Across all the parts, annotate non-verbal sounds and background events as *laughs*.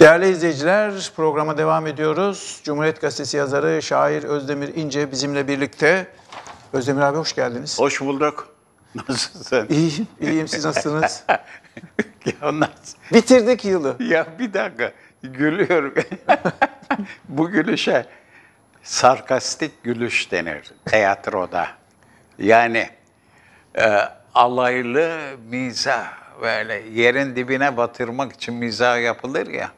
Değerli izleyiciler, programa devam ediyoruz. Cumhuriyet Gazetesi yazarı, şair Özdemir İnce bizimle birlikte. Özdemir abi hoş geldiniz. Hoş bulduk. *laughs* Nasılsın? İyiyim, iyiyim. Siz nasılsınız? *laughs* ya Bitirdik yılı. Ya bir dakika, gülüyorum. *laughs* Bu gülüşe sarkastik gülüş denir tiyatroda. Yani e, alaylı mizah böyle yerin dibine batırmak için mizah yapılır ya.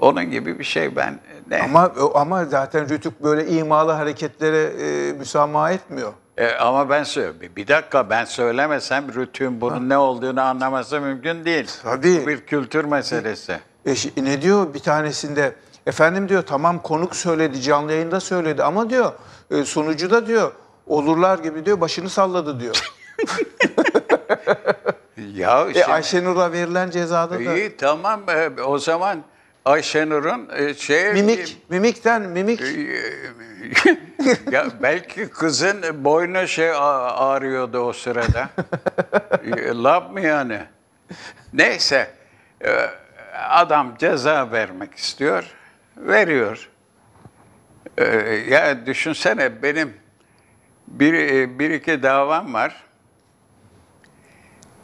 Onun gibi bir şey ben. Ne? Ama ama zaten Rütük böyle imalı hareketlere e, müsamaha etmiyor. E, ama ben söylüyorum. Bir dakika ben söylemesem Rütük'ün bunun ha. ne olduğunu anlaması mümkün değil. Tabii. Bu bir kültür meselesi. E, e, ne diyor bir tanesinde? Efendim diyor tamam konuk söyledi, canlı yayında söyledi ama diyor e, sunucu da diyor olurlar gibi diyor başını salladı diyor. *laughs* ya işte, e, Ayşenur'a verilen cezada da. İyi tamam e, o zaman Ayşenur'un e, şey mimik e, mimikten mimik e, *laughs* ya belki kızın boynu şey ağrıyordu o sırada. Lab *laughs* e, mı yani? Neyse adam ceza vermek istiyor. Veriyor. Ya düşünsene benim bir, bir iki davam var.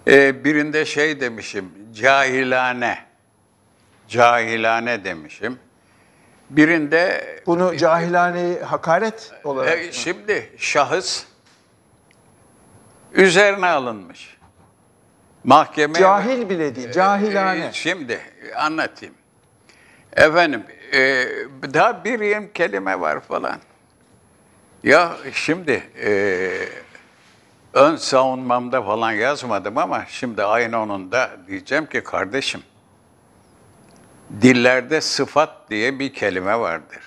Birinde şey demişim, cahilane cahilane demişim. Birinde bunu cahilane hakaret olarak e, şimdi şahıs üzerine alınmış. Mahkeme cahil bile değil, e, cahilane. E, şimdi anlatayım. Efendim, e, daha bir yem kelime var falan. Ya şimdi e, ön savunmamda falan yazmadım ama şimdi aynı onun da diyeceğim ki kardeşim Dillerde sıfat diye bir kelime vardır.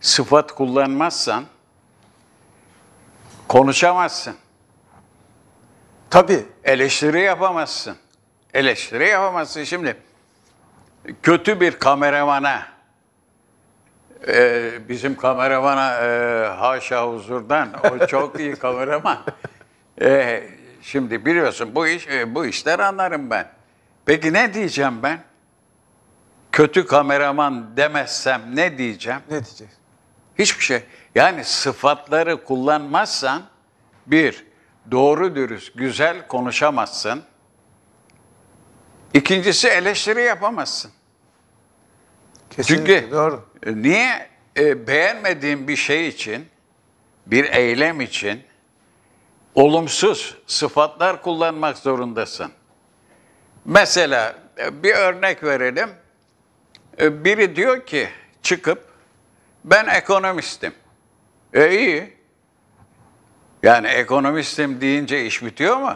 Sıfat kullanmazsan konuşamazsın. Tabii eleştiri yapamazsın. Eleştiri yapamazsın. Şimdi kötü bir kameramana, e, bizim kameramana e, haşa huzurdan, o *laughs* çok iyi kameraman. E, şimdi biliyorsun bu iş e, bu işler anlarım ben. Peki ne diyeceğim ben? kötü kameraman demezsem ne diyeceğim? Ne diyeceksin? Hiçbir şey. Yani sıfatları kullanmazsan bir, doğru dürüst, güzel konuşamazsın. İkincisi eleştiri yapamazsın. Kesinlikle Çünkü doğru. E, niye e, beğenmediğin bir şey için, bir eylem için olumsuz sıfatlar kullanmak zorundasın? Mesela e, bir örnek verelim e, biri diyor ki çıkıp ben ekonomistim. E iyi. Yani ekonomistim deyince iş bitiyor mu?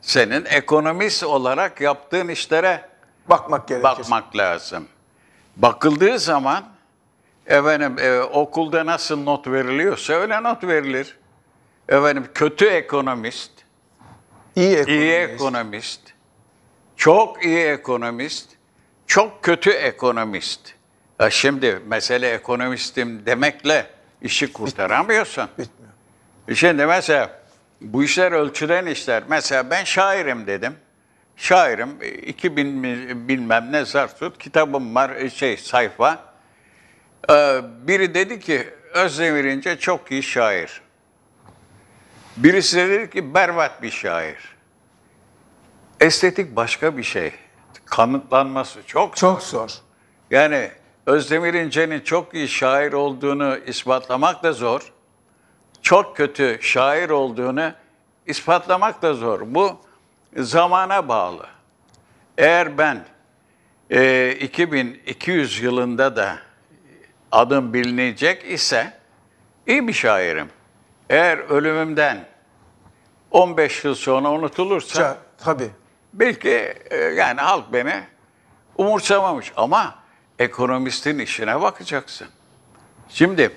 Senin ekonomist olarak yaptığın işlere bakmak gerekir. Bakmak lazım. Bakıldığı zaman efendim e, okulda nasıl not veriliyorsa öyle not verilir. Efendim kötü ekonomist, iyi ekonomist, iyi ekonomist çok iyi ekonomist çok kötü ekonomist. E şimdi mesele ekonomistim demekle işi kurtaramıyorsun. Bitmiyor. Şimdi mesela bu işler ölçülen işler. Mesela ben şairim dedim. Şairim 2000 e, bilmem ne zartut kitabım var e, şey sayfa. Ee, biri dedi ki Özdemir İnce çok iyi şair. Birisi de dedi ki berbat bir şair. Estetik başka bir şey kanıtlanması çok Çok zor. Yani Özdemir İnce'nin çok iyi şair olduğunu ispatlamak da zor. Çok kötü şair olduğunu ispatlamak da zor. Bu zamana bağlı. Eğer ben e, 2200 yılında da adım bilinecek ise iyi bir şairim. Eğer ölümümden 15 yıl sonra unutulursa... Tabii. Belki e, yani halk beni umursamamış ama ekonomistin işine bakacaksın. Şimdi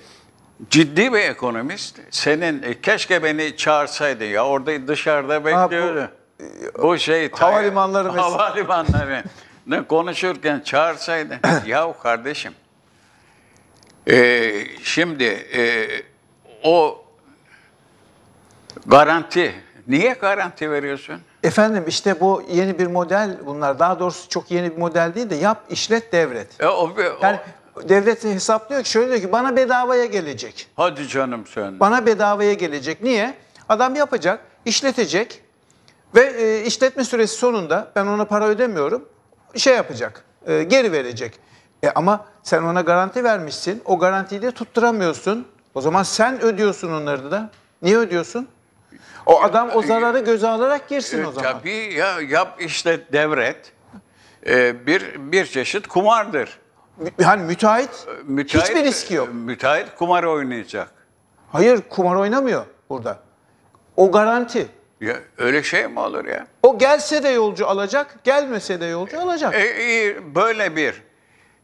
ciddi bir ekonomist senin e, keşke beni çağırsaydı ya orada dışarıda bekliyordu. Ha, bu, bu şey e, havalimanları mesela. havalimanları *laughs* ne konuşurken çağırsaydı. *clears throat* ya kardeşim e, şimdi e, o garanti niye garanti veriyorsun? Efendim işte bu yeni bir model bunlar. Daha doğrusu çok yeni bir model değil de yap, işlet, devret. E, o, o, yani devlet hesaplıyor ki şöyle diyor ki bana bedavaya gelecek. Hadi canım sen. Bana bedavaya gelecek. Niye? Adam yapacak, işletecek ve e, işletme süresi sonunda ben ona para ödemiyorum. Şey yapacak, e, geri verecek. E, ama sen ona garanti vermişsin. O garantiyi de tutturamıyorsun. O zaman sen ödüyorsun onları da. Niye ödüyorsun? O adam o zararı göze alarak girsin o e, zaman. Tabii ya yap işte devret e, bir bir çeşit kumardır. Yani müteahhit, e, müteahhit hiçbir riski yok. E, müteahhit kumar oynayacak. Hayır kumar oynamıyor burada. O garanti. Ya öyle şey mi olur ya? O gelse de yolcu alacak, gelmese de yolcu alacak. E, e, böyle bir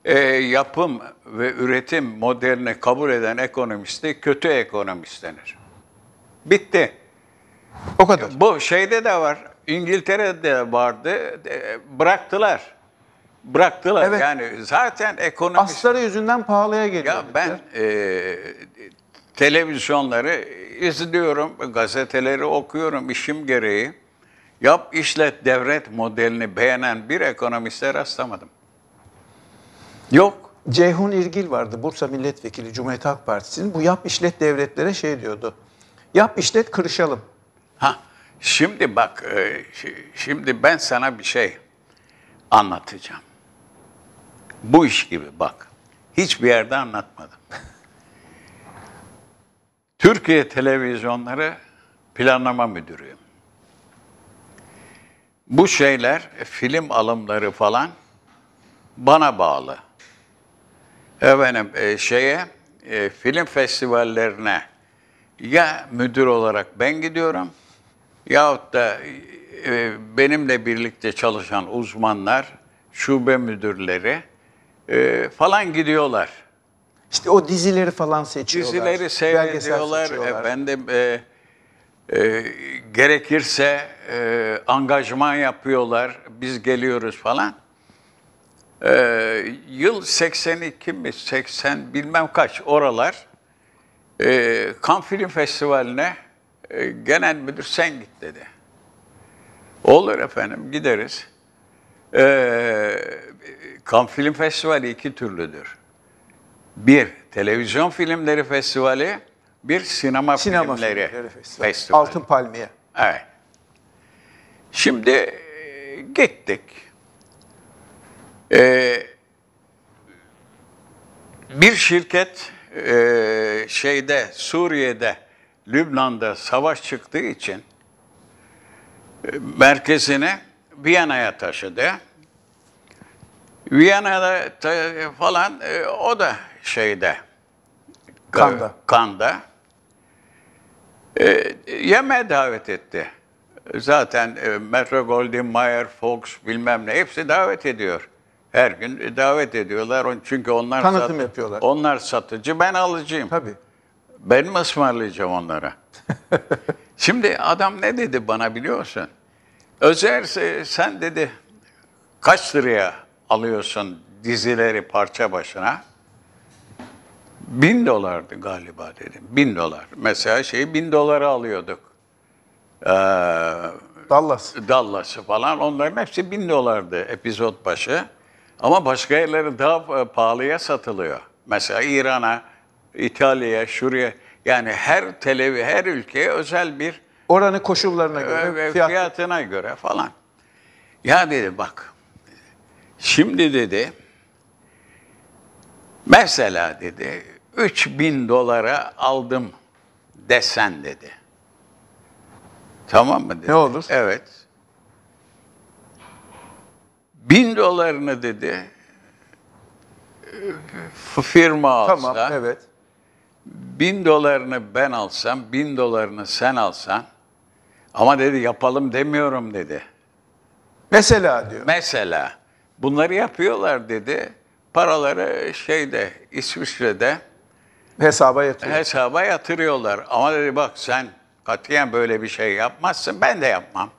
e, yapım ve üretim modelini kabul eden ekonomisti kötü ekonomist denir. Bitti. O kadar. Bu şeyde de var. İngiltere'de vardı. E, bıraktılar. Bıraktılar. Evet. Yani zaten ekonomi... Asları yüzünden pahalıya geliyor. Ya ben e, televizyonları izliyorum, gazeteleri okuyorum işim gereği. Yap, işlet, devret modelini beğenen bir ekonomiste rastlamadım. Yok. Ceyhun İrgil vardı Bursa Milletvekili Cumhuriyet Halk Partisi'nin. Bu yap işlet devletlere şey diyordu. Yap işlet kırışalım. Ha, şimdi bak, e, şimdi ben sana bir şey anlatacağım. Bu iş gibi bak. Hiçbir yerde anlatmadım. *laughs* Türkiye televizyonları planlama müdürüyüm. Bu şeyler, e, film alımları falan bana bağlı. Efendim, e, şeye, e, film festivallerine ya müdür olarak ben gidiyorum Yahut da e, benimle birlikte çalışan uzmanlar, şube müdürleri e, falan gidiyorlar. İşte o dizileri falan seçiyorlar. Dizileri seyrediyorlar. ben de e, e, gerekirse e, angajman yapıyorlar. Biz geliyoruz falan. E, yıl 82 mi 80 bilmem kaç oralar e, Kan Film Festivali'ne e, genel müdür sen git dedi. Olur efendim gideriz. Ee, Kan Film Festivali iki türlüdür. Bir, televizyon filmleri festivali, bir sinema, sinema filmleri, filmleri festivali. festivali. Altın Palmiye. Evet. Şimdi e, gittik. Ee, bir şirket e, şeyde Suriye'de Lübnan'da savaş çıktığı için e, merkezini Viyana'ya taşıdı. Viyana'da e, falan e, o da şeyde Kanda. Kanda. E, yemeğe davet etti. Zaten Metro Goldwyn Mayer, Fox bilmem ne hepsi davet ediyor. Her gün davet ediyorlar çünkü onlar tanıtım sat- yapıyorlar. Onlar satıcı, ben alıcıyım. Tabii. Ben mi ısmarlayacağım onlara? *laughs* Şimdi adam ne dedi bana biliyorsun? Özer e, sen dedi kaç liraya alıyorsun dizileri parça başına? Bin dolardı galiba dedim. Bin dolar. Mesela şeyi bin dolara alıyorduk. Ee, Dallas. Dallas'ı falan. Onların hepsi bin dolardı Epizod başı. Ama başka yerlere daha e, pahalıya satılıyor. Mesela İran'a, İtalya'ya, şuraya yani her televi, her ülkeye özel bir oranın koşullarına e, göre, ve fiyat... fiyatına göre falan. Ya dedi bak, şimdi dedi, mesela dedi, 3000 dolara aldım desen dedi. Tamam mı dedi. Ne olur? Evet. Bin dolarını dedi e, firma alsa. Tamam, evet bin dolarını ben alsam, bin dolarını sen alsan ama dedi yapalım demiyorum dedi. Mesela diyor. Mesela. Bunları yapıyorlar dedi. Paraları şeyde İsviçre'de hesaba yatırıyor. Hesaba yatırıyorlar. Ama dedi bak sen katiyen böyle bir şey yapmazsın. Ben de yapmam.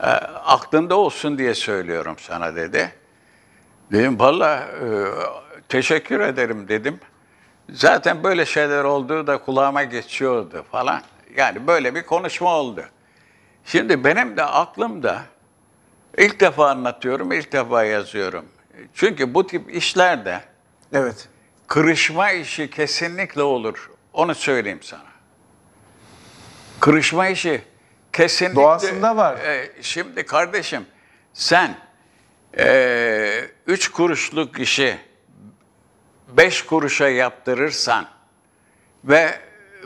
E, aklında olsun diye söylüyorum sana dedi. Dedim valla e, teşekkür ederim dedim. Zaten böyle şeyler olduğu da kulağıma geçiyordu falan. Yani böyle bir konuşma oldu. Şimdi benim de aklımda ilk defa anlatıyorum, ilk defa yazıyorum. Çünkü bu tip işlerde evet. kırışma işi kesinlikle olur. Onu söyleyeyim sana. Kırışma işi kesinlikle... Doğasında var. E, şimdi kardeşim sen e, üç kuruşluk işi beş kuruşa yaptırırsan ve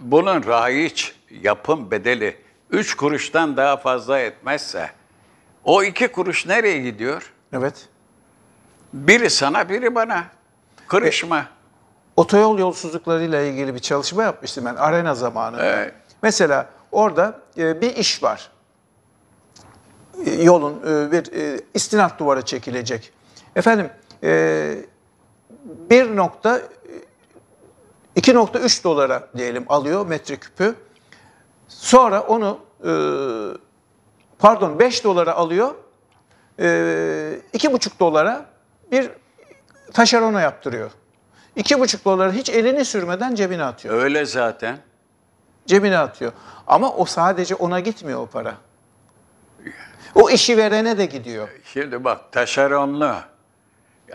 bunun raiç yapım bedeli üç kuruştan daha fazla etmezse o iki kuruş nereye gidiyor? Evet. Biri sana biri bana. Kırışma. E, otoyol yolsuzluklarıyla ilgili bir çalışma yapmıştım ben arena zamanı. Evet. Mesela orada e, bir iş var. E, yolun e, bir e, istinat duvara çekilecek. Efendim e, 1 nokta 2.3 dolara diyelim alıyor metreküpü. Sonra onu e, pardon 5 dolara alıyor. E, 2.5 dolara bir taşerona yaptırıyor. 2.5 dolara hiç elini sürmeden cebine atıyor. Öyle zaten. Cebine atıyor. Ama o sadece ona gitmiyor o para. O işi verene de gidiyor. Şimdi bak taşeronlu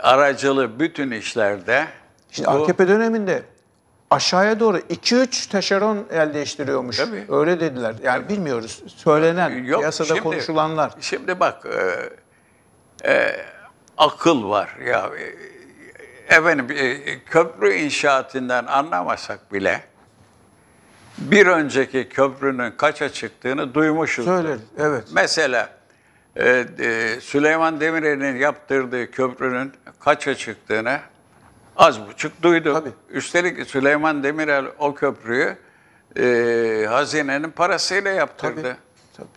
aracılı bütün işlerde... Şimdi bu, AKP döneminde aşağıya doğru 2-3 teşeron el değiştiriyormuş. Tabii. Öyle dediler. Yani bilmiyoruz. Söylenen, Yok, piyasada şimdi, konuşulanlar. Şimdi bak, e, e, akıl var. ya e, Efendim, e, köprü inşaatından anlamasak bile bir önceki köprünün kaça çıktığını duymuşuz. Söylerim, evet. Mesela ee, e, Süleyman Demirel'in yaptırdığı köprünün kaça çıktığını az buçuk duydum. Tabii. Üstelik Süleyman Demirel o köprüyü e, hazinenin parasıyla yaptırdı. Tabii.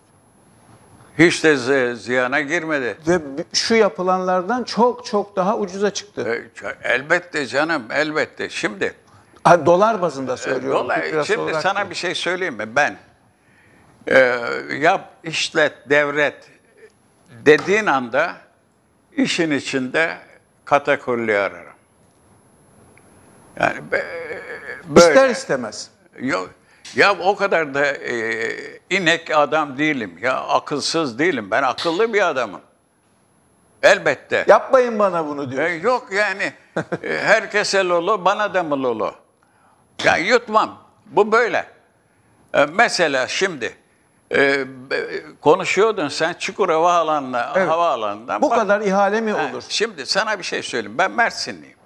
Tabii. Hiç de ziyana girmedi. Ve şu yapılanlardan çok çok daha ucuza çıktı. E, elbette canım, elbette. Şimdi... Ha, dolar bazında e, söylüyorum. Dolar, şimdi sana da. bir şey söyleyeyim mi? Ben e, yap, işlet, devret dediğin anda işin içinde katakulli ararım. Yani böyle. İster istemez. Yok. Ya o kadar da e, inek adam değilim. Ya akılsız değilim. Ben akıllı bir adamım. Elbette. Yapmayın bana bunu diyor. E, yok yani e, herkese lolo bana da mı lolo? Ya yutmam. Bu böyle. E, mesela şimdi ee, konuşuyordun sen Çukurova alanla, evet. havaalanından. Bu bak, kadar ihale mi olur? He, şimdi sana bir şey söyleyeyim. Ben Mersinliyim.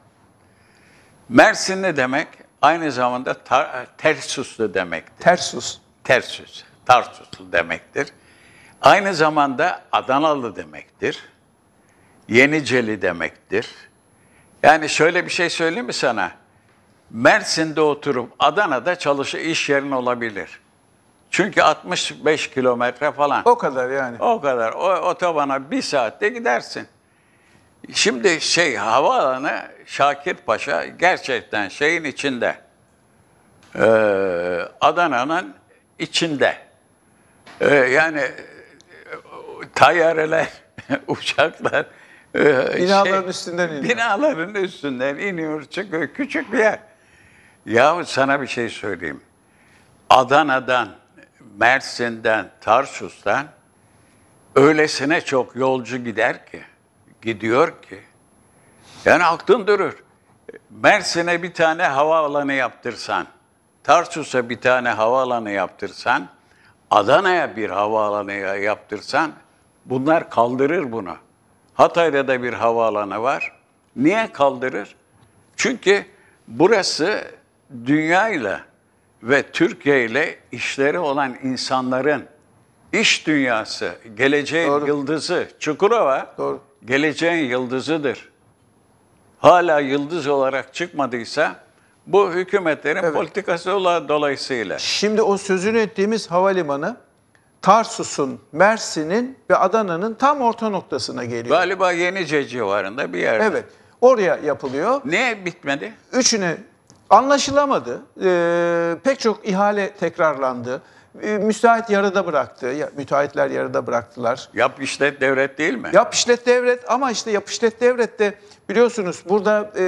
Mersinli demek aynı zamanda tar- tersuslu demektir. Tersus. Tersus. Tarsuslu demektir. Aynı zamanda Adanalı demektir. Yeniceli demektir. Yani şöyle bir şey söyleyeyim mi sana? Mersin'de oturup Adana'da çalışı iş yerin olabilir. Çünkü 65 kilometre falan. O kadar yani. O kadar. O otobana bir saatte gidersin. Şimdi şey havaalanı Şakir Paşa gerçekten şeyin içinde. Ee, Adana'nın içinde. Ee, yani tayyareler, *laughs* uçaklar e, şey, binaların şey, üstünden iniyor. Binaların üstünden iniyor çıkıyor. Küçük bir yer. Yahu sana bir şey söyleyeyim. Adana'dan Mersin'den, Tarsus'tan öylesine çok yolcu gider ki, gidiyor ki. Yani aklın durur. Mersin'e bir tane havaalanı yaptırsan, Tarsus'a bir tane havaalanı yaptırsan, Adana'ya bir havaalanı yaptırsan bunlar kaldırır bunu. Hatay'da da bir havaalanı var. Niye kaldırır? Çünkü burası dünyayla ve Türkiye ile işleri olan insanların iş dünyası, geleceğin Doğru. yıldızı, Çukurova Doğru. geleceğin yıldızıdır. Hala yıldız olarak çıkmadıysa bu hükümetlerin evet. politikası olan dolayısıyla. Şimdi o sözünü ettiğimiz havalimanı Tarsus'un, Mersin'in ve Adana'nın tam orta noktasına geliyor. Galiba Yenice civarında bir yerde. Evet. Oraya yapılıyor. Ne bitmedi? Üçünü Anlaşılamadı. E, pek çok ihale tekrarlandı. Ee, müsait yarıda bıraktı. Ya, müteahhitler yarıda bıraktılar. Yap işlet devret değil mi? Yap işlet devret ama işte yap işlet devrette biliyorsunuz burada e,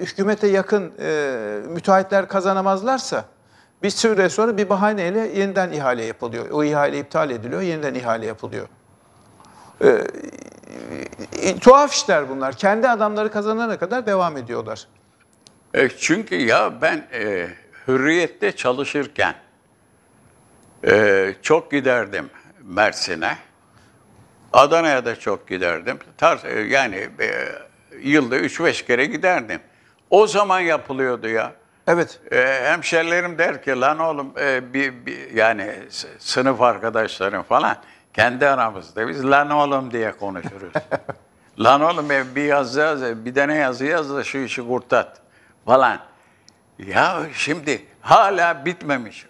hükümete yakın e, müteahhitler kazanamazlarsa bir süre sonra bir bahaneyle yeniden ihale yapılıyor. O ihale iptal ediliyor, yeniden ihale yapılıyor. E, e, tuhaf işler bunlar. Kendi adamları kazanana kadar devam ediyorlar. E, çünkü ya ben e, hürriyette çalışırken e, çok giderdim Mersin'e. Adana'ya da çok giderdim. Tar e, yani e, yılda 3-5 kere giderdim. O zaman yapılıyordu ya. Evet. E, hemşerilerim der ki lan oğlum e, bir, bir yani sınıf arkadaşlarım falan kendi aramızda biz lan oğlum diye konuşuruz. *laughs* lan oğlum e, bir yazı yaz, e, bir tane yazı yaz da şu işi kurtat falan. Ya şimdi hala bitmemiş.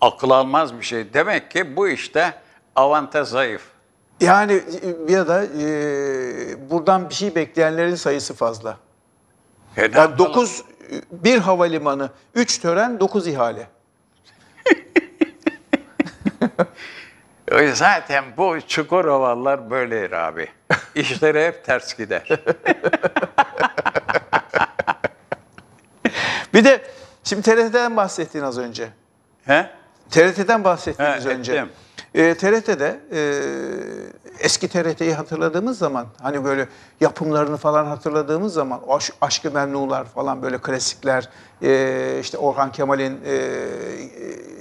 Akıl almaz bir şey. Demek ki bu işte avantaj zayıf. Yani ya da e, buradan bir şey bekleyenlerin sayısı fazla. yani 9 bir havalimanı, üç tören, dokuz ihale. *laughs* Zaten bu çukur Çukurovalılar böyledir abi. İşleri hep ters gider. *laughs* Bir de şimdi TRT'den bahsettin az önce. He? TRT'den bahsettin önce. Ettim. E, ee, TRT'de e, eski TRT'yi hatırladığımız zaman hani böyle yapımlarını falan hatırladığımız zaman Aş, Aşkı Memnular falan böyle klasikler e, işte Orhan Kemal'in e, e,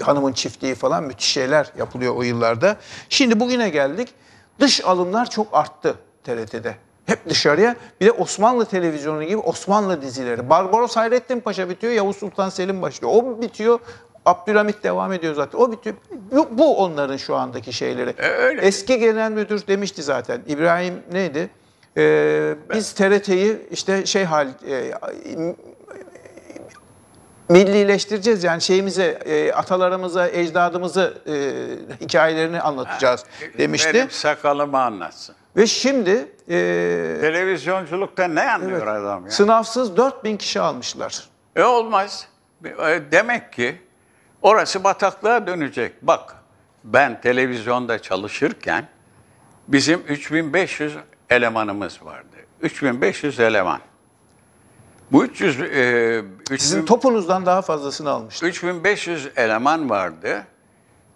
Hanımın Çiftliği falan müthiş şeyler yapılıyor o yıllarda. Şimdi bugüne geldik dış alımlar çok arttı TRT'de. Hep dışarıya. Bir de Osmanlı televizyonu gibi Osmanlı dizileri. Barbaros Hayrettin Paşa bitiyor, Yavuz Sultan Selim başlıyor. O bitiyor, Abdülhamit devam ediyor zaten. O bitiyor. Bu onların şu andaki şeyleri. E, öyle. Eski genel müdür demişti zaten. İbrahim neydi? Ee, biz TRT'yi işte şey hal e, millileştireceğiz yani şeyimize e, atalarımıza, ecdadımızı e, hikayelerini anlatacağız ha, demişti. Benim sakalımı anlatsın. Ve şimdi e, televizyonculukta ne anlıyor evet, adam ya? Sınavsız 4000 kişi almışlar. E olmaz. E, demek ki orası bataklığa dönecek. Bak ben televizyonda çalışırken bizim 3500 elemanımız vardı. 3500 eleman. Bu 300 e, 3 Sizin topunuzdan daha fazlasını almıştı. 3500 eleman vardı.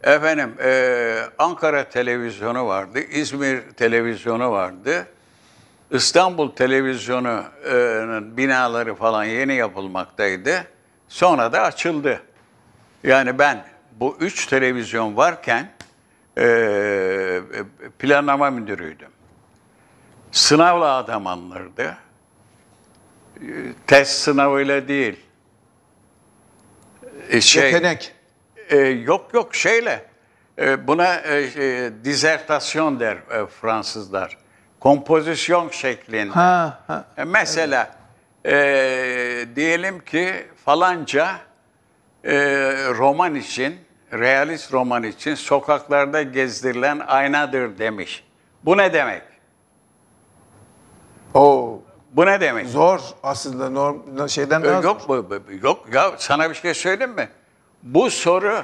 Efendim e, Ankara televizyonu vardı, İzmir televizyonu vardı. İstanbul televizyonu'nun binaları falan yeni yapılmaktaydı. Sonra da açıldı. Yani ben bu üç televizyon varken e, e planlama müdürüydüm. Sınavla adam alınırdı test sınavıyla değil. E, şey, Yetenek. E, yok yok şeyle. E, buna e, e, dizertasyon der e, Fransızlar. Kompozisyon şeklinde. Ha, ha. E, mesela evet. e, diyelim ki falanca e, roman için, realist roman için sokaklarda gezdirilen aynadır demiş. Bu ne demek? Oo. Bu ne demek? Zor aslında norm şeyden daha ee, Yok zor. bu yok ya sana bir şey söyleyeyim mi? Bu soru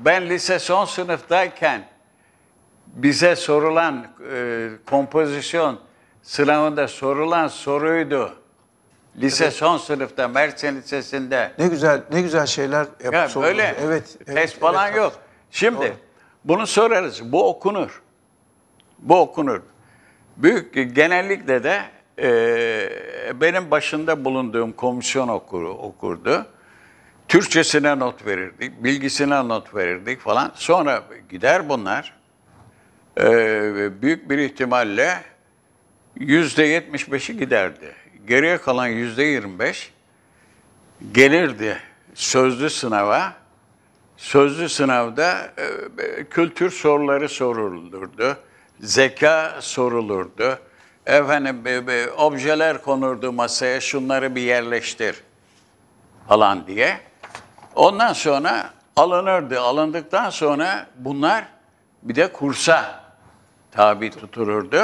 ben lise son sınıftayken bize sorulan e, kompozisyon sınavında sorulan soruydu. Lise evet. son sınıfta Mersin Lisesi'nde. Ne güzel ne güzel şeyler yapmış ya, Evet, evet. Test falan evet. yok. Şimdi Doğru. bunu sorarız. Bu okunur. Bu okunur. Büyük genellikle de e, benim başında bulunduğum komisyon okuru, okurdu. Türkçesine not verirdik, bilgisine not verirdik falan. Sonra gider bunlar. E, büyük bir ihtimalle %75'i giderdi. Geriye kalan %25 gelirdi sözlü sınava. Sözlü sınavda e, kültür soruları sorulurdu, zeka sorulurdu Efendim be, be, objeler konurdu masaya şunları bir yerleştir falan diye. Ondan sonra alınırdı. Alındıktan sonra bunlar bir de kursa tabi tutulurdu.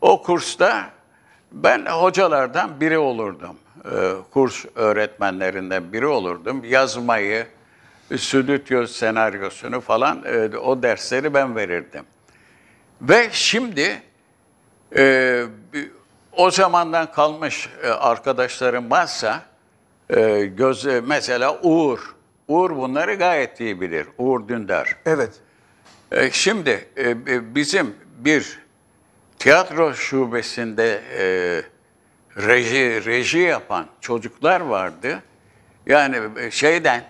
O kursta ben hocalardan biri olurdum. E, kurs öğretmenlerinden biri olurdum. Yazmayı, stüdyo senaryosunu falan e, o dersleri ben verirdim. Ve şimdi e, o zamandan kalmış e, arkadaşlarım varsa e, göz e, mesela Uğur. Uğur bunları gayet iyi bilir. Uğur Dündar. Evet. şimdi bizim bir tiyatro şubesinde reji reji yapan çocuklar vardı. Yani şeyden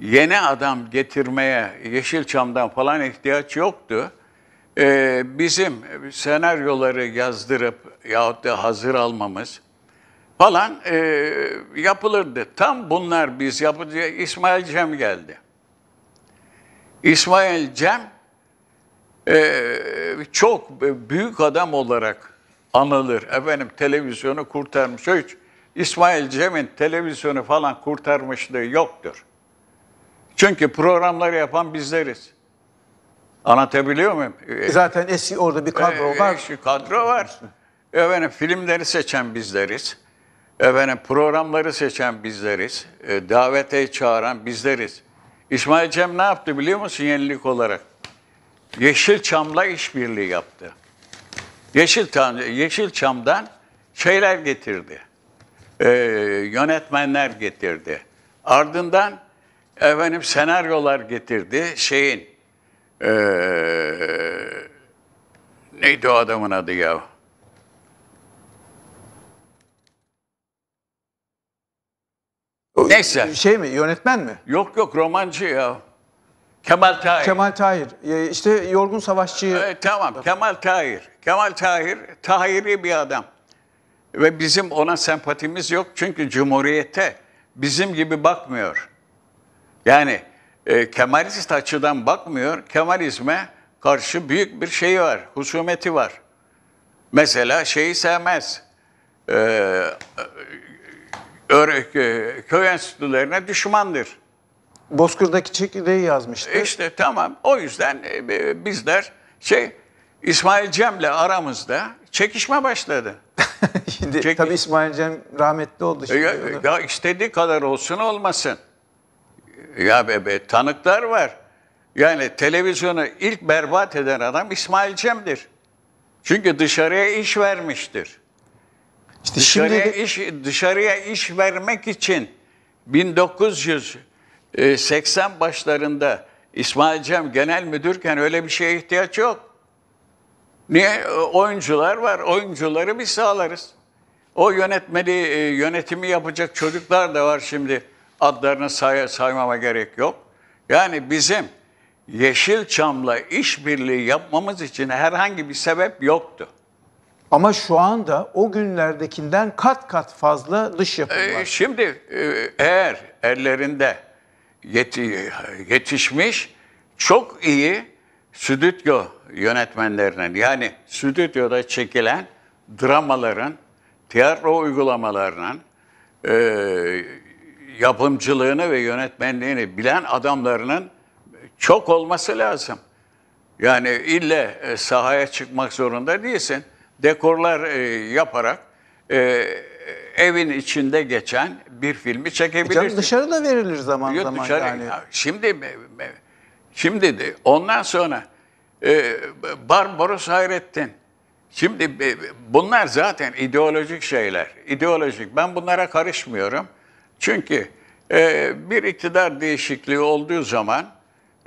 yeni adam getirmeye Yeşilçam'dan falan ihtiyaç yoktu. Ee, bizim senaryoları yazdırıp yahut da hazır almamız falan e, yapılırdı. Tam bunlar biz yapınca İsmail Cem geldi. İsmail Cem e, çok büyük adam olarak anılır. Efendim televizyonu kurtarmış. Hiç İsmail Cem'in televizyonu falan kurtarmışlığı yoktur. Çünkü programları yapan bizleriz. Anlatabiliyor muyum? E, Zaten eski orada bir kadro e, var. Eski kadro var. Efendim filmleri seçen bizleriz. Efendim programları seçen bizleriz. E, davete çağıran bizleriz. İsmail Cem ne yaptı biliyor musun yenilik olarak? Yeşilçam'la işbirliği yaptı. Yeşilçam, Yeşilçam'dan şeyler getirdi. E, yönetmenler getirdi. Ardından efendim senaryolar getirdi şeyin ee, neydi o adamın adı ya? Neyse. Şey mi yönetmen mi? Yok yok romancı ya. Kemal Tahir. Kemal Tahir. Ee, İşte Yorgun Savaşçı. Ee, tamam Kemal Tahir. Kemal Tahir, Tahiri bir adam. Ve bizim ona sempatimiz yok çünkü Cumhuriyete bizim gibi bakmıyor. Yani e, Kemalist açıdan bakmıyor. Kemalizme karşı büyük bir şey var, husumeti var. Mesela şeyi sevmez. E, e, e köy enstitülerine düşmandır. Bozkır'daki çekirdeği yazmıştı. İşte tamam. O yüzden e, bizler şey İsmail Cem'le aramızda çekişme başladı. *laughs* Şimdi, Çekiş... Tabii İsmail Cem rahmetli oldu. Şimdi ya, ya istediği kadar olsun olmasın. Ya be, be, tanıklar var. Yani televizyonu ilk berbat eden adam İsmail Cem'dir. Çünkü dışarıya iş vermiştir. İşte dışarıya şimdi... iş dışarıya iş vermek için 1980 başlarında İsmail Cem genel müdürken öyle bir şeye ihtiyaç yok. Niye? Oyuncular var. Oyuncuları biz sağlarız. O yönetmeli, e, yönetimi yapacak çocuklar da var şimdi adlarını say saymama gerek yok. Yani bizim Yeşilçam'la işbirliği yapmamız için herhangi bir sebep yoktu. Ama şu anda o günlerdekinden kat kat fazla dış yapım ee, var. şimdi e, eğer ellerinde yeti, yetişmiş çok iyi stüdyo yönetmenlerinin yani stüdyoda çekilen dramaların, tiyatro uygulamalarının, e, yapımcılığını ve yönetmenliğini bilen adamlarının çok olması lazım. Yani ille sahaya çıkmak zorunda değilsin. Dekorlar e, yaparak e, evin içinde geçen bir filmi e çekebilirsin. E canım dışarıda verilir zaman Yok, zaman dışarı, yani. Şimdi şimdi de ondan sonra Barbaros Hayrettin. Şimdi bunlar zaten ideolojik şeyler. İdeolojik. Ben bunlara karışmıyorum. Çünkü e, bir iktidar değişikliği olduğu zaman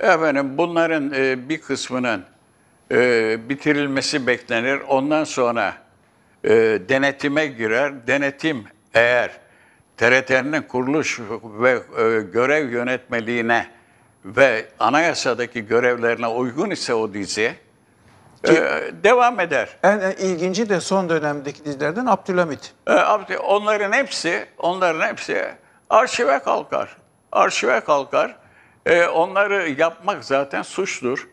efendim bunların e, bir kısmının e, bitirilmesi beklenir. Ondan sonra e, denetime girer. Denetim eğer TRT'nin kuruluş ve e, görev yönetmeliğine ve anayasadaki görevlerine uygun ise o dizi e, Ki, e, devam eder. En, en ilginci de son dönemdeki dizilerden Abdülhamit. E, Abdül, onların hepsi, onların hepsi arşive kalkar. Arşive kalkar. E, onları yapmak zaten suçtur.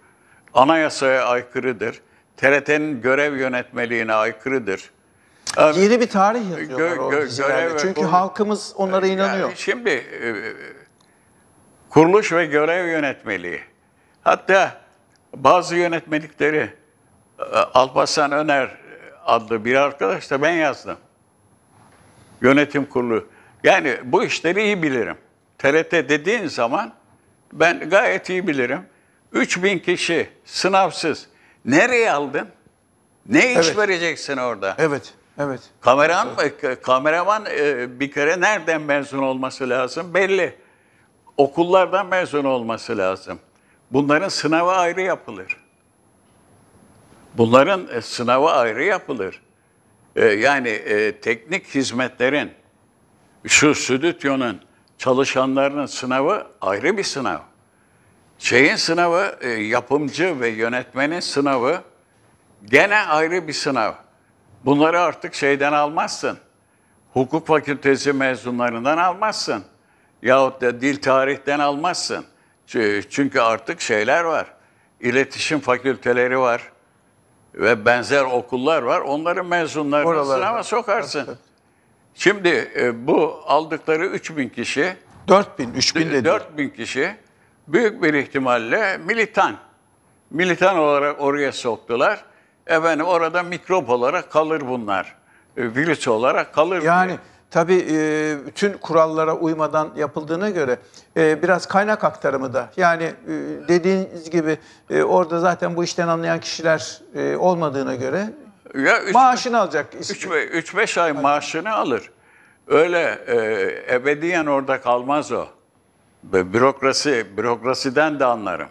Anayasaya aykırıdır. TRT'nin görev yönetmeliğine aykırıdır. Yeni bir tarih yazıyorlar gö, gö, Çünkü bu, halkımız onlara inanıyor. şimdi e, kuruluş ve görev yönetmeliği. Hatta bazı yönetmelikleri e, Alparslan Öner adlı bir arkadaş da ben yazdım. Yönetim kurulu. Yani bu işleri iyi bilirim. TRT dediğin zaman ben gayet iyi bilirim. 3000 kişi sınavsız nereye aldın? Ne iş evet. vereceksin orada? Evet. Evet. Kameran evet. kameraman e, bir kere nereden mezun olması lazım? Belli. Okullardan mezun olması lazım. Bunların sınavı ayrı yapılır. Bunların e, sınavı ayrı yapılır. E, yani teknik hizmetlerin şu stüdyonun çalışanlarının sınavı ayrı bir sınav. Şeyin sınavı, e, yapımcı ve yönetmenin sınavı gene ayrı bir sınav. Bunları artık şeyden almazsın. Hukuk fakültesi mezunlarından almazsın. Yahut da dil tarihten almazsın. Çünkü artık şeyler var. İletişim fakülteleri var ve benzer okullar var. Onların mezunlarını Oralarda. sınava sokarsın. Şimdi e, bu aldıkları 3000 kişi 4000 3000 dedi. 4000 kişi büyük bir ihtimalle militan. Militan olarak oraya soktular. Efendim orada mikrop olarak kalır bunlar. E, virüs olarak kalır. Yani bunlar. tabii e, bütün kurallara uymadan yapıldığına göre e, biraz kaynak aktarımı da. Yani dediğiniz gibi orada zaten bu işten anlayan kişiler olmadığına göre ya üç, maaşını alacak. 3-5 ay maaşını alır. Öyle e, ebediyen orada kalmaz o. Bürokrasi, bürokrasiden de anlarım.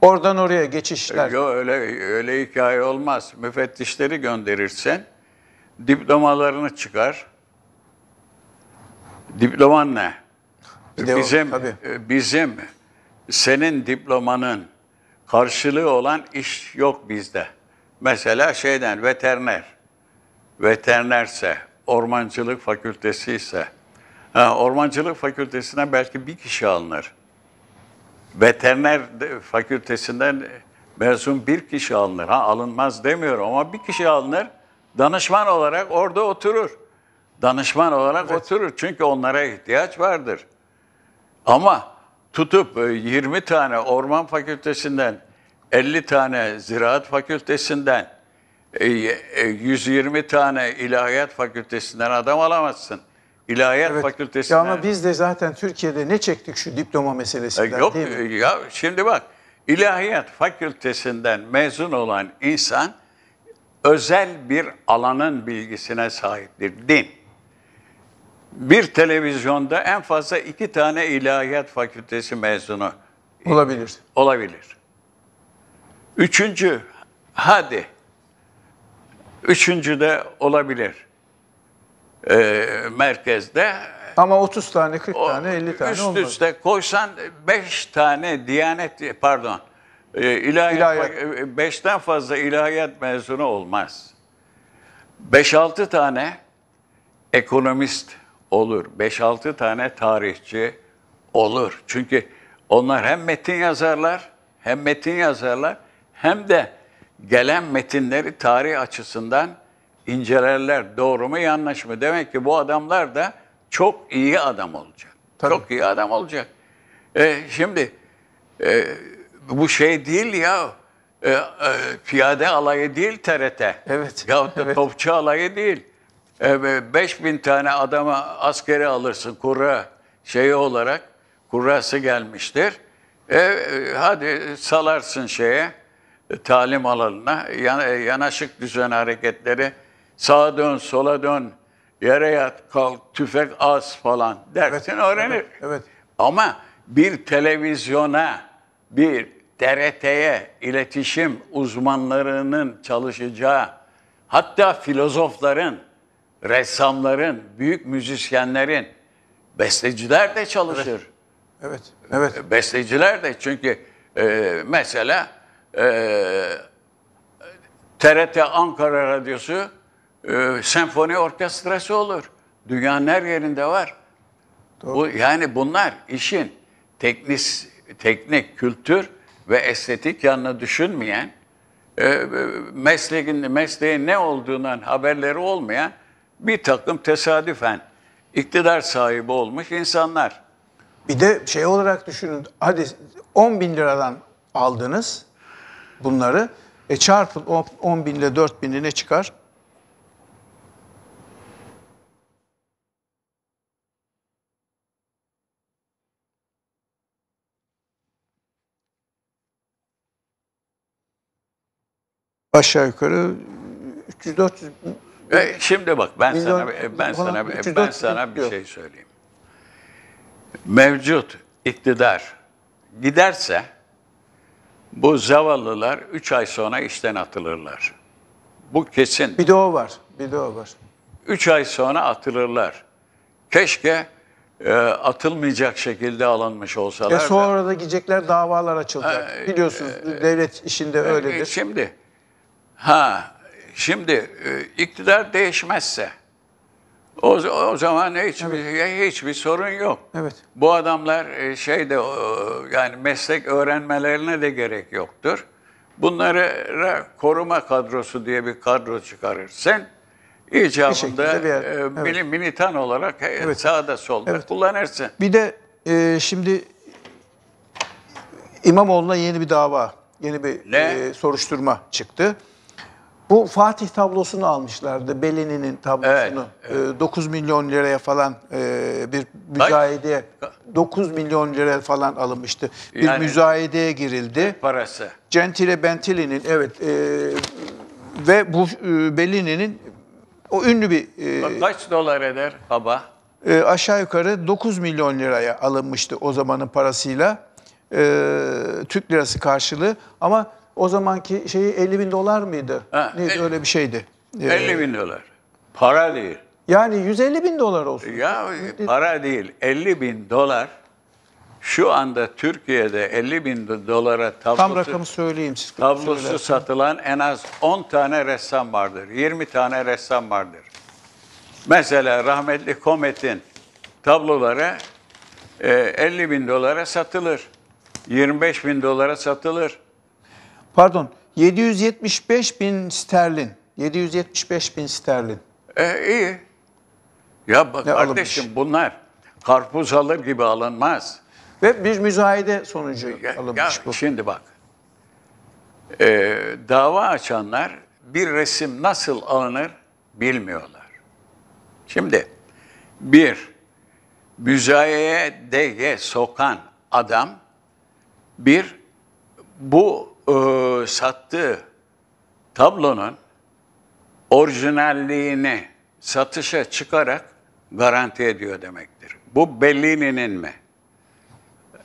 Oradan oraya geçişler. Yok öyle öyle hikaye olmaz. Müfettişleri gönderirsen diplomalarını çıkar. Diploman ne? De bizim o, e, bizim senin diplomanın karşılığı olan iş yok bizde. Mesela şeyden veteriner, veterinerse, ormancılık fakültesi ise, ha, ormancılık fakültesinden belki bir kişi alınır. Veteriner fakültesinden mezun bir kişi alınır. Ha alınmaz demiyorum ama bir kişi alınır. Danışman olarak orada oturur. Danışman olarak evet. oturur. Çünkü onlara ihtiyaç vardır. Ama tutup 20 e, tane orman fakültesinden 50 tane ziraat fakültesinden, 120 e, e, tane ilahiyat fakültesinden adam alamazsın. İlahiyat evet. fakültesinden. Ya ama biz de zaten Türkiye'de ne çektik şu diploma meselesinden e, Yok, değil mi? Ya şimdi bak ilahiyat fakültesinden mezun olan insan özel bir alanın bilgisine sahiptir. Din. Bir televizyonda en fazla iki tane ilahiyat fakültesi mezunu olabilir. Olabilir. Üçüncü, hadi. Üçüncü de olabilir. Ee, merkezde. Ama 30 tane, 40 o, tane, 50 tane üst olmaz. Üst üste koysan 5 tane Diyanet, pardon, ee, ilahiyat, 5'ten e, fazla ilahiyat mezunu olmaz. 5-6 tane ekonomist olur. 5-6 tane tarihçi olur. Çünkü onlar hem metin yazarlar, hem metin yazarlar hem de gelen metinleri tarih açısından incelerler. Doğru mu yanlış mı? Demek ki bu adamlar da çok iyi adam olacak. Tabii. Çok iyi adam olacak. E, şimdi e, bu şey değil ya e, e, piyade alayı değil TRT. Evet. Ya da evet. topçu alayı değil. E, 5000 tane adama askeri alırsın kura şeyi olarak. kurası gelmiştir. E, e, hadi salarsın şeye talim alanına yanaşık düzen hareketleri sağa dön, sola dön, yere yat, kalk, tüfek az falan dersin evet, öğrenir. Evet, evet. Ama bir televizyona, bir TRT'ye iletişim uzmanlarının çalışacağı, hatta filozofların, ressamların, büyük müzisyenlerin, besteciler de çalışır. Evet, evet. evet. Besteciler de çünkü e, mesela e, ee, TRT Ankara Radyosu e, senfoni orkestrası olur. Dünyanın her yerinde var. Doğru. Bu, yani bunlar işin teknis, teknik, kültür ve estetik yanını düşünmeyen, e, e mesleğin, mesleğin ne olduğundan haberleri olmayan bir takım tesadüfen iktidar sahibi olmuş insanlar. Bir de şey olarak düşünün, hadi 10 bin liradan aldınız, bunları. E çarpın 10 bin ile 4 bini ne çıkar? Aşağı yukarı 300-400 e, şimdi bak ben milyon, sana e, ben sana e, ben sana bir şey söyleyeyim. Mevcut iktidar giderse bu zavallılar 3 ay sonra işten atılırlar. Bu kesin. Bir de o var. Bir de o var. 3 ay sonra atılırlar. Keşke e, atılmayacak şekilde alınmış olsalar. E sonra da, gidecekler davalar açılacak. E, Biliyorsunuz e, devlet işinde e, öyledir. Şimdi ha şimdi e, iktidar değişmezse o, o zaman hiçbir evet. hiçbir sorun yok. Evet. Bu adamlar e, şey de yani meslek öğrenmelerine de gerek yoktur. Bunları koruma kadrosu diye bir kadro çıkarırsın. İcabında bir bir yer. E, evet. militan olarak e, evet. sağda solda evet. kullanırsın. Bir de e, şimdi İmamoğlu'na yeni bir dava, yeni bir E, soruşturma çıktı. Bu Fatih tablosunu almışlardı. Bellini'nin tablosunu. Evet, evet. 9 ee, milyon liraya falan e, bir müzayede 9 milyon liraya falan alınmıştı. Bir yani, müzayedeye girildi. Parası. Gentile Bentili'nin evet e, ve bu e, Bellini'nin o ünlü bir... E, Kaç dolar eder baba? E, aşağı yukarı 9 milyon liraya alınmıştı o zamanın parasıyla. E, Türk lirası karşılığı ama o zamanki şeyi 50 bin dolar mıydı? Ha, Neydi el, öyle bir şeydi. Ee, 50 bin dolar. Para değil. Yani 150 bin dolar olsun. Ya para değil. 50 bin dolar şu anda Türkiye'de 50 bin dolara tablosu, Tam rakamı söyleyeyim siz. Tablosu söylersin. satılan en az 10 tane ressam vardır. 20 tane ressam vardır. Mesela rahmetli Komet'in tabloları 50 e, bin dolara satılır. 25 bin dolara satılır. Pardon 775 bin sterlin. 775 bin sterlin. E, iyi. Ya bak ne kardeşim alınmış. bunlar karpuz alır gibi alınmaz. Ve bir müzayede sonucu ya, alınmış ya, bu. Şimdi bak. E, dava açanlar bir resim nasıl alınır bilmiyorlar. Şimdi bir müzayeye sokan adam bir bu e, ee, sattığı tablonun orijinalliğini satışa çıkarak garanti ediyor demektir. Bu Bellini'nin mi?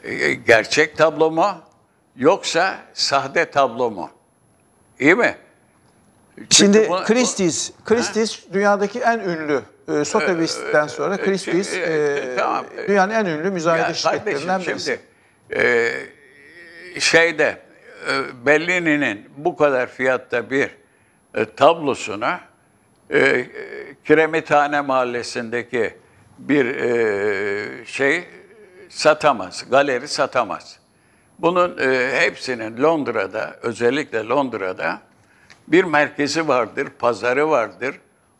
E, gerçek tablo mu? Yoksa sahte tablo mu? İyi mi? Şimdi bu, Christie's, Christie's ha? dünyadaki en ünlü e, Sotheby's'ten ee, sonra e, Christie's e, e, tamam. dünyanın en ünlü müzayede şirketlerinden birisi. Şimdi, şeyde e, Bellini'nin bu kadar fiyatta bir e, tablosuna e, e, Kiremitane Mahallesi'ndeki bir şey satamaz, galeri satamaz. Bunun hepsinin Londra'da, özellikle Londra'da bir merkezi vardır, pazarı vardır.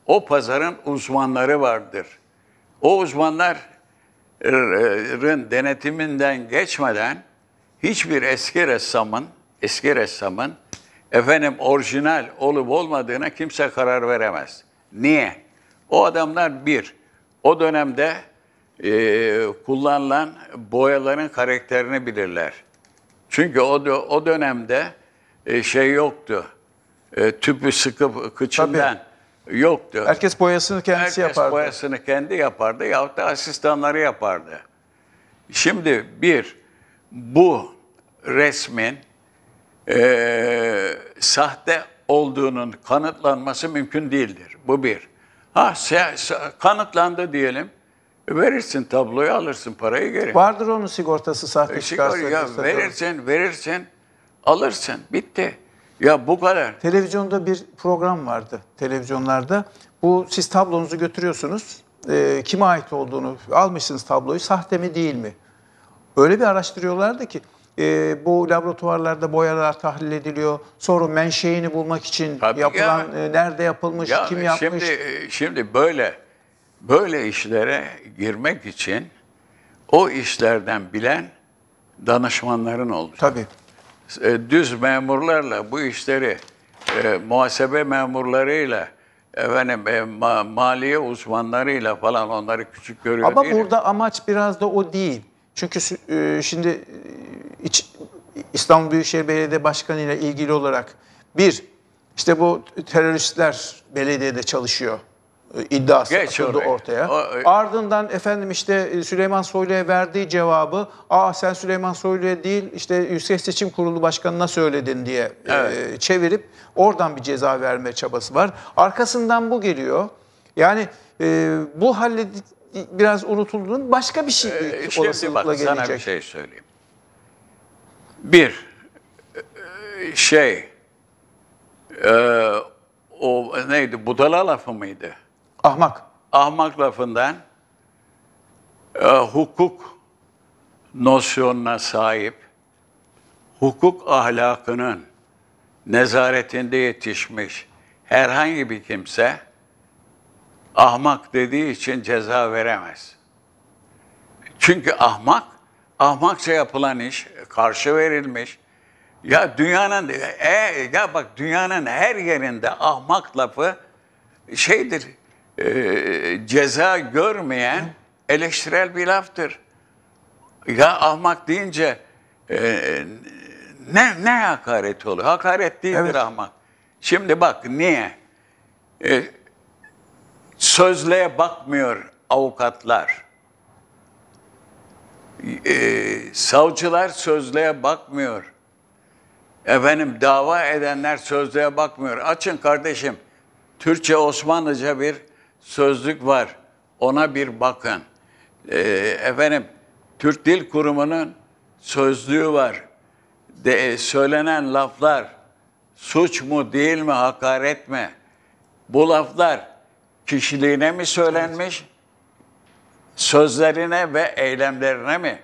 O pazarın uzmanları vardır. O uzmanların denetiminden geçmeden hiçbir eski ressamın eski ressamın efendim orijinal olup olmadığına kimse karar veremez. Niye? O adamlar bir, o dönemde e, kullanılan boyaların karakterini bilirler. Çünkü o o dönemde e, şey yoktu. E, tüpü sıkıp kıçından Tabii. yoktu. Herkes boyasını kendisi Herkes yapardı. Herkes boyasını kendi yapardı yahut da asistanları yapardı. Şimdi bir, bu resmin e, sahte olduğunun kanıtlanması mümkün değildir. Bu bir. Ha kanıtlandı diyelim. E, verirsin tabloyu alırsın parayı geri. Vardır onun sigortası sahte e, sigorta, çıkarsa. verirsin, verirsin, alırsın. Bitti. Ya bu kadar. Televizyonda bir program vardı televizyonlarda. Bu siz tablonuzu götürüyorsunuz. E, kime ait olduğunu almışsınız tabloyu sahte mi değil mi? Öyle bir araştırıyorlardı ki e, bu laboratuvarlarda boyalar tahlil ediliyor. Sonra menşeini bulmak için Tabii yapılan ya, e, nerede yapılmış, ya, kim yapmış. Şimdi şimdi böyle böyle işlere girmek için o işlerden bilen danışmanların olacak. Tabii. E, düz memurlarla bu işleri e, muhasebe memurlarıyla efendim e, ma, maliye uzmanlarıyla falan onları küçük görüyor Ama değil burada mi? amaç biraz da o değil. Çünkü e, şimdi İç, İstanbul Büyükşehir Belediye Başkanı ile ilgili olarak bir, işte bu teröristler belediyede çalışıyor e, iddiası Geç atıldı oraya. ortaya. O, e, Ardından efendim işte Süleyman Soylu'ya verdiği cevabı ''Aa sen Süleyman Soylu'ya değil işte Yüksek Seçim Kurulu Başkanı'na söyledin.'' diye e, evet. e, çevirip oradan bir ceza verme çabası var. Arkasından bu geliyor. Yani e, bu halledik biraz unutulduğun başka bir şey ee, olasılıkla bak, gelecek. Sana bir şey söyleyeyim. Bir, şey, e, o neydi, budala lafı mıydı? Ahmak. Ahmak lafından e, hukuk nosyonuna sahip, hukuk ahlakının nezaretinde yetişmiş herhangi bir kimse ahmak dediği için ceza veremez. Çünkü ahmak ahmakça yapılan iş, karşı verilmiş. Ya dünyanın e, ya bak dünyanın her yerinde ahmak lafı şeydir. E, ceza görmeyen eleştirel bir laftır. Ya ahmak deyince e, ne ne hakaret oluyor? Hakaret değildir evet. ahmak. Şimdi bak niye? E, sözlüğe bakmıyor avukatlar e, savcılar sözlüğe bakmıyor. Efendim dava edenler sözlüğe bakmıyor. Açın kardeşim. Türkçe Osmanlıca bir sözlük var. Ona bir bakın. E, efendim Türk Dil Kurumu'nun sözlüğü var. De, söylenen laflar suç mu değil mi hakaret mi? Bu laflar kişiliğine mi söylenmiş? sözlerine ve eylemlerine mi?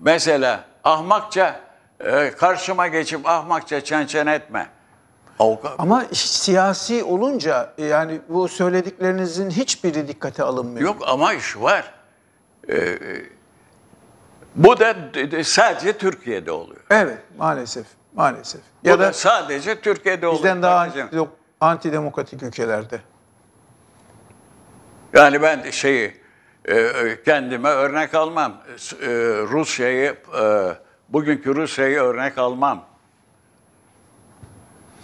Mesela ahmakça e, karşıma geçip ahmakça çençen etme. Ama siyasi olunca yani bu söylediklerinizin hiçbiri dikkate alınmıyor. Yok ama iş var. Ee, bu da sadece Türkiye'de oluyor. Evet maalesef maalesef. Ya bu da, da sadece Türkiye'de oluyor. Bizden daha yok antidemokratik ülkelerde. Yani ben şeyi ee, e, kendime örnek almam. Ee, e, Rusya'yı, e, bugünkü Rusya'yı örnek almam.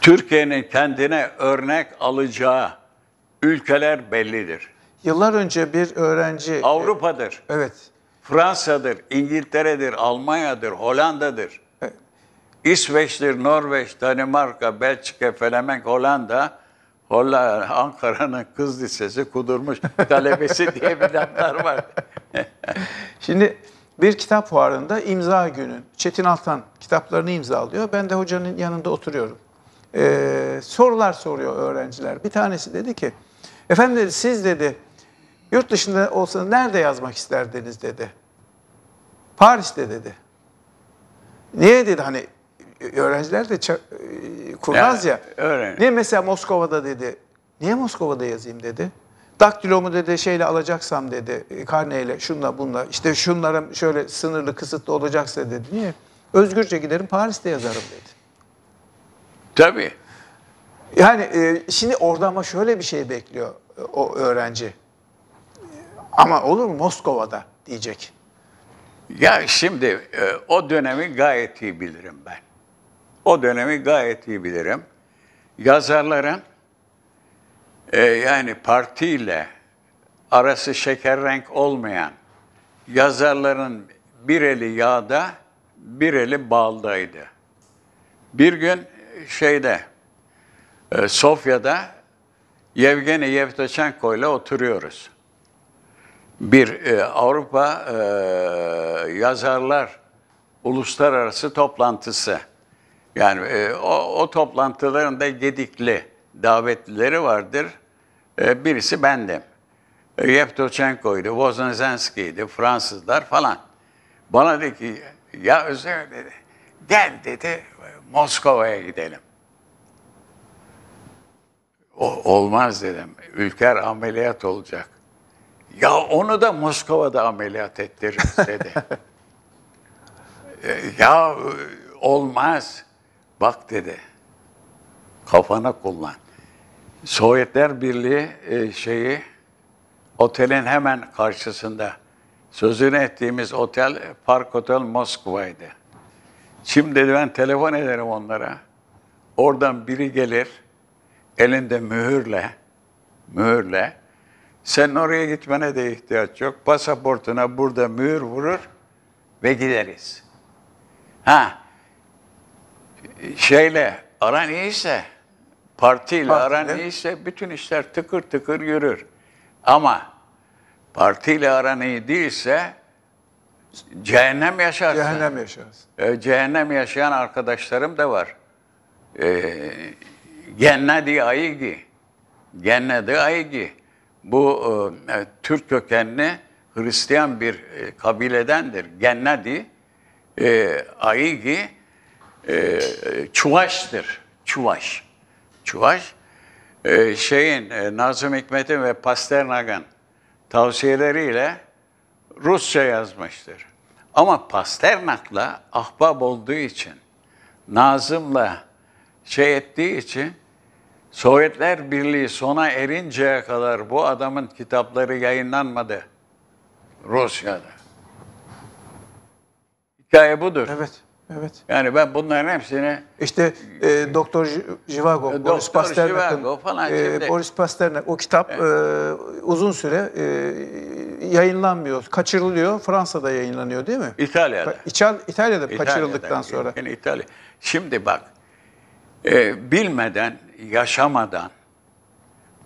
Türkiye'nin kendine örnek alacağı ülkeler bellidir. Yıllar önce bir öğrenci... Avrupa'dır. Evet. Fransa'dır, İngiltere'dir, Almanya'dır, Hollanda'dır. İsveç'tir, Norveç, Danimarka, Belçika, Felemenk, Hollanda Hollanda, Ankara'nın kız lisesi kudurmuş talebesi *laughs* diye bir laflar var. *laughs* Şimdi bir kitap fuarında imza günü. Çetin Altan kitaplarını imzalıyor. Ben de hocanın yanında oturuyorum. Ee, sorular soruyor öğrenciler. Bir tanesi dedi ki, efendim dedi, siz dedi, yurt dışında olsanız nerede yazmak isterdiniz dedi. Paris'te dedi. Niye dedi hani öğrenciler de e, kurnaz ya. ya. Niye mesela Moskova'da dedi. Niye Moskova'da yazayım dedi. Daktilomu dedi şeyle alacaksam dedi e, karneyle şunla bunla işte şunlara şöyle sınırlı kısıtlı olacaksa dedi. Niye? Özgürce giderim Paris'te yazarım dedi. Tabii. Yani e, şimdi orada ama şöyle bir şey bekliyor o öğrenci. Ama olur mu Moskova'da diyecek. Ya şimdi o dönemi gayet iyi bilirim ben. O dönemi gayet iyi bilirim. Yazarların e, yani partiyle arası şeker renk olmayan yazarların bir eli yağda, bir eli baldaydı. Bir gün şeyde, e, Sofya'da Yevgeni Yevtachenko ile oturuyoruz. Bir e, Avrupa e, Yazarlar Uluslararası Toplantısı. Yani e, o, o toplantılarında gedikli davetlileri vardır. E, birisi bendim. E, Yevtoçenko'ydu, Wozniacki'ydi, Fransızlar falan. Bana dedi ki, ya Özer dedi, gel dedi Moskova'ya gidelim. O, olmaz dedim. Ülker ameliyat olacak. Ya onu da Moskova'da ameliyat ettiririz dedi. *laughs* E, ya e, olmaz. Bak dedi. Kafana kullan. Sovyetler Birliği e, şeyi otelin hemen karşısında sözünü ettiğimiz otel Park Otel Moskova'ydı. Şimdi dedi ben telefon ederim onlara. Oradan biri gelir elinde mühürle mühürle sen oraya gitmene de ihtiyaç yok. Pasaportuna burada mühür vurur ve gideriz. Ha, şeyle aran iyiyse, partiyle Partide. aran iyiyse bütün işler tıkır tıkır yürür. Ama partiyle aran iyi değilse cehennem yaşarsın. Cehennem yaşarsın. E, cehennem yaşayan arkadaşlarım da var. E, gennedi ayigi. Gennedi ayigi. Bu e, Türk kökenli Hristiyan bir e, kabiledendir. Gennadi e, ayigi e, Çuvaş'tır. Çuvaş. Çuvaş. E, şeyin e, Nazım Hikmet'in ve Pasternak'ın tavsiyeleriyle Rusça yazmıştır. Ama Pasternak'la ahbap olduğu için, Nazım'la şey ettiği için Sovyetler Birliği sona erinceye kadar bu adamın kitapları yayınlanmadı Rusya'da. Hikaye budur. Evet. Evet. Yani ben bunların hepsini... işte e, Doktor Jivago, Doktor Boris falan E, Boris Pasternak, o kitap evet. e, uzun süre e, yayınlanmıyor, kaçırılıyor. Fransa'da yayınlanıyor değil mi? İtalya'da. İçal- İtalya'da, İtalya'da kaçırıldıktan sonra. Yani İtalya. Şimdi bak, e, bilmeden, yaşamadan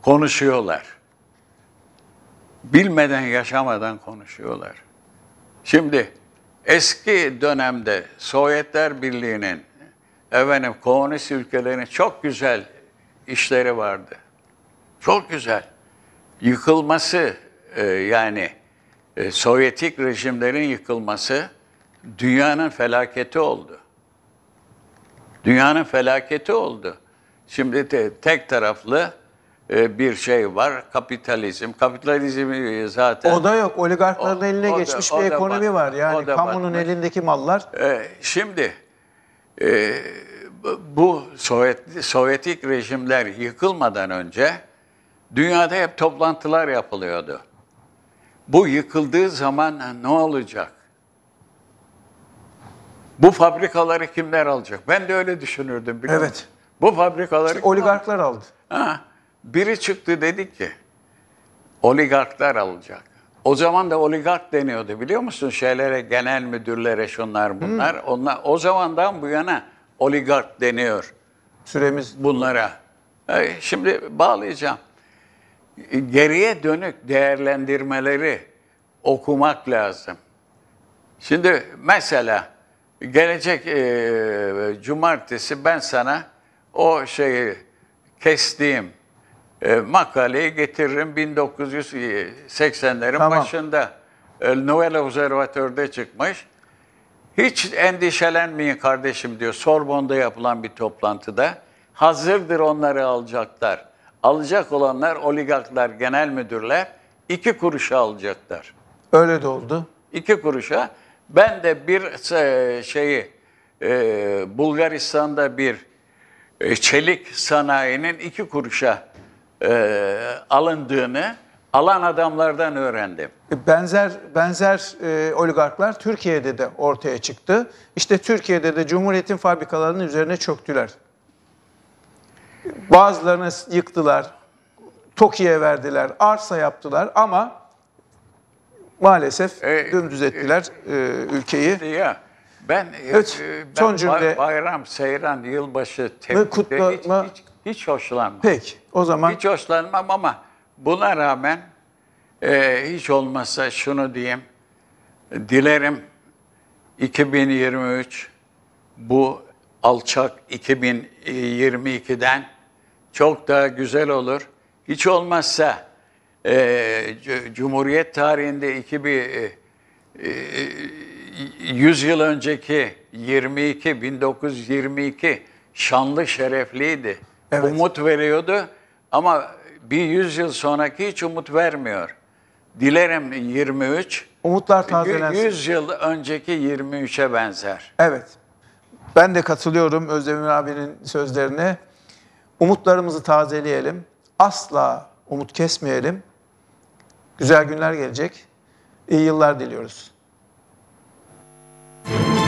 konuşuyorlar. Bilmeden, yaşamadan konuşuyorlar. Şimdi eski dönemde Sovyetler Birliği'nin efendim komünist ülkelerin çok güzel işleri vardı. Çok güzel. Yıkılması e, yani e, Sovyetik rejimlerin yıkılması dünyanın felaketi oldu. Dünyanın felaketi oldu. Şimdi te, tek taraflı e, bir şey var. Kapitalizm. Kapitalizm e, zaten... O da yok. Oligarkların o, eline o geçmiş da, bir ekonomi bat, var. Yani kamunun batmış. elindeki mallar. E, şimdi bu Sovyet, Sovyetik rejimler yıkılmadan önce dünyada hep toplantılar yapılıyordu. Bu yıkıldığı zaman ne olacak? Bu fabrikaları kimler alacak? Ben de öyle düşünürdüm. Biliyor evet. Bu fabrikaları işte oligarklar aldı. aldı. Ha. Biri çıktı dedi ki oligarklar alacak. O zaman da oligark deniyordu biliyor musun? Şeylere, genel müdürlere şunlar bunlar. Hmm. Onlar, o zamandan bu yana oligark deniyor. Süremiz bunlara. E, şimdi bağlayacağım. Geriye dönük değerlendirmeleri okumak lazım. Şimdi mesela gelecek e, cumartesi ben sana o şeyi kestiğim e, makaleyi getiririm 1980'lerin tamam. başında. E, Nouvelle Observatör'de çıkmış. Hiç endişelenmeyin kardeşim diyor Sorbon'da yapılan bir toplantıda. Hazırdır onları alacaklar. Alacak olanlar oligarklar, genel müdürler iki kuruşa alacaklar. Öyle de oldu. İki kuruşa. Ben de bir e, şeyi e, Bulgaristan'da bir e, çelik sanayinin iki kuruşa e, alındığını alan adamlardan öğrendim. E, benzer benzer e, oligarklar Türkiye'de de ortaya çıktı. İşte Türkiye'de de Cumhuriyet'in fabrikalarının üzerine çöktüler. Bazılarını yıktılar, TOKİ'ye verdiler, arsa yaptılar ama maalesef e, dümdüz ettiler e, e, ülkeyi. Ya. Ben, e, evet, e, ben son cümle, Bayram, Seyran, Yılbaşı tepkide hiç, hiç hiç hoşlanmam. Peki o zaman. Hiç hoşlanmam ama buna rağmen e, hiç olmazsa şunu diyeyim. Dilerim 2023 bu alçak 2022'den çok daha güzel olur. Hiç olmazsa e, Cumhuriyet tarihinde iki e, 100 e, yıl önceki 22 1922 şanlı şerefliydi. Evet. Umut veriyordu ama bir yüzyıl sonraki hiç umut vermiyor. Dilerim 23. Umutlar tazelensin. 100 yıl önceki 23'e benzer. Evet. Ben de katılıyorum Özdemir abinin sözlerine. Umutlarımızı tazeleyelim. Asla umut kesmeyelim. Güzel günler gelecek. İyi yıllar diliyoruz. Müzik